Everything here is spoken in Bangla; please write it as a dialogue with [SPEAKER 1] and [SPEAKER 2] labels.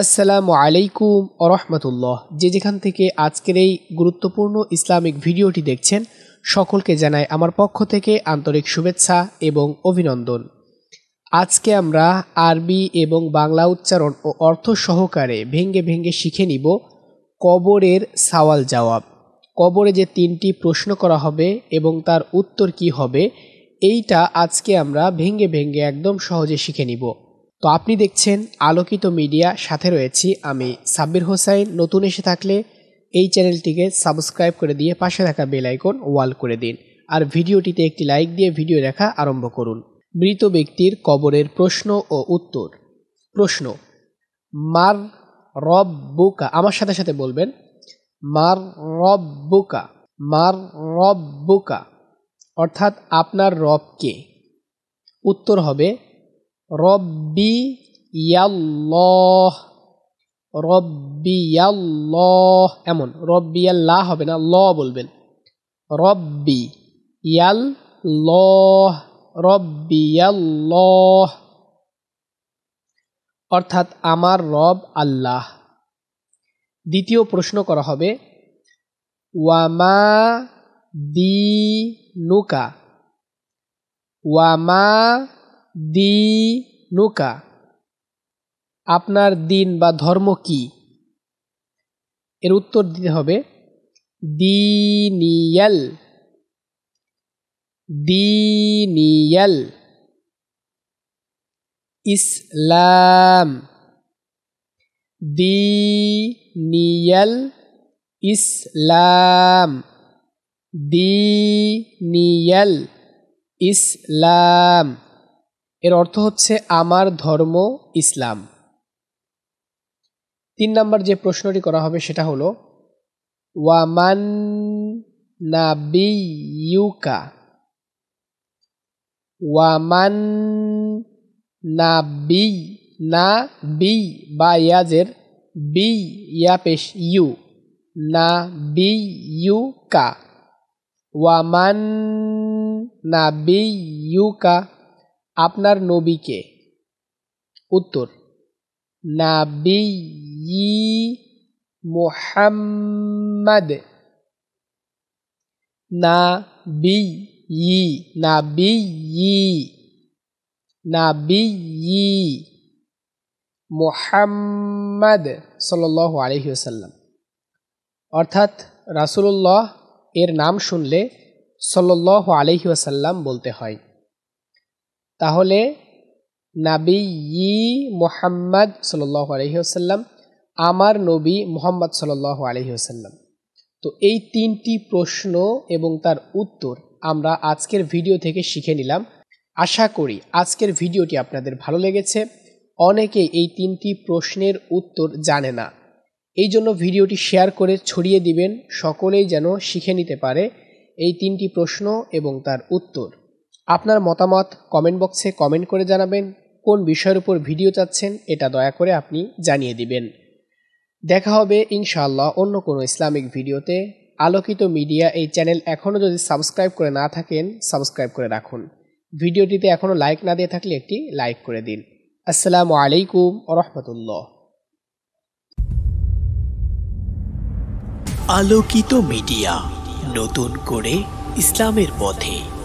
[SPEAKER 1] আসসালামু আলাইকুম ওরহমতুল্লাহ যে যেখান থেকে আজকের এই গুরুত্বপূর্ণ ইসলামিক ভিডিওটি দেখছেন সকলকে জানায় আমার পক্ষ থেকে আন্তরিক শুভেচ্ছা এবং অভিনন্দন আজকে আমরা আরবি এবং বাংলা উচ্চারণ ও অর্থ সহকারে ভেঙ্গে ভেঙ্গে শিখে নিব কবরের সাওয়াল জবাব কবরে যে তিনটি প্রশ্ন করা হবে এবং তার উত্তর কি হবে এইটা আজকে আমরা ভেঙ্গে ভেঙ্গে একদম সহজে শিখে নিব তো আপনি দেখছেন আলোকিত মিডিয়া সাথে রয়েছি আমি সাব্বির হোসাইন নতুন এসে থাকলে এই চ্যানেলটিকে সাবস্ক্রাইব করে দিয়ে পাশে থাকা বেল আইকন ওয়াল করে দিন আর ভিডিওটিতে একটি লাইক দিয়ে ভিডিও দেখা আরম্ভ করুন মৃত ব্যক্তির কবরের প্রশ্ন ও উত্তর প্রশ্ন মার রব বুকা আমার সাথে সাথে বলবেন মার রব বুকা মার রব বুকা অর্থাৎ আপনার রব কে উত্তর হবে রব্বি রব্বি রব্বিয়াল্লহ এমন আল্লাহ হবে না ল বলবেন রব্বি ইয়াল রব্বি ল অর্থাৎ আমার রব আল্লাহ দ্বিতীয় প্রশ্ন করা হবে ওয়ামা দিনুকা ওয়ামা দিনুকা আপনার দিন বা ধর্ম কি এর উত্তর দিতে হবে দিনিয়াল দিনিয়াল ইসলাম দিনিয়াল ইসলাম দিনিয়াল ইসলাম এর অর্থ হচ্ছে আমার ধর্ম ইসলাম তিন নম্বর যে প্রশ্নটি করা হবে সেটা হলো ওয়ামান নাবিউকা ওয়ামান নাবি না বি বা ইয়াজের বি ইয়া পেশ ইউ না বি ইউ কা ওয়ামান বি ইউ কা আপনার নবীকে উত্তর নাবি মোহাম্মদ না বি ই না বি ই না বি ই মোহাম্মদ সাল আলহি আসাল্লাম অর্থাৎ রাসুলুল্লাহ এর নাম শুনলে সাল্লাহ আলহি আসাল্লাম বলতে হয় তাহলে নাবি ই মোহাম্মদ সাল্লাহ আলহিহসাল্লাম আমার নবী মোহাম্মদ সাল্লাহ আলহিহসাল্লাম তো এই তিনটি প্রশ্ন এবং তার উত্তর আমরা আজকের ভিডিও থেকে শিখে নিলাম আশা করি আজকের ভিডিওটি আপনাদের ভালো লেগেছে অনেকে এই তিনটি প্রশ্নের উত্তর জানে না এই জন্য ভিডিওটি শেয়ার করে ছড়িয়ে দিবেন সকলেই যেন শিখে নিতে পারে এই তিনটি প্রশ্ন এবং তার উত্তর আপনার মতামত কমেন্ট বক্সে কমেন্ট করে জানাবেন কোন বিষয়ের উপর ভিডিও চাচ্ছেন এটা দয়া করে আপনি জানিয়ে দিবেন দেখা হবে ইনশাআল্লাহ অন্য কোনো ইসলামিক ভিডিওতে আলোকিত মিডিয়া এই চ্যানেল এখনও যদি সাবস্ক্রাইব করে না থাকেন সাবস্ক্রাইব করে রাখুন ভিডিওটিতে এখনও লাইক না দিয়ে থাকলে একটি লাইক করে দিন আসসালামু আলাইকুম রহমতুল্লাহ আলোকিত মিডিয়া নতুন করে ইসলামের পথে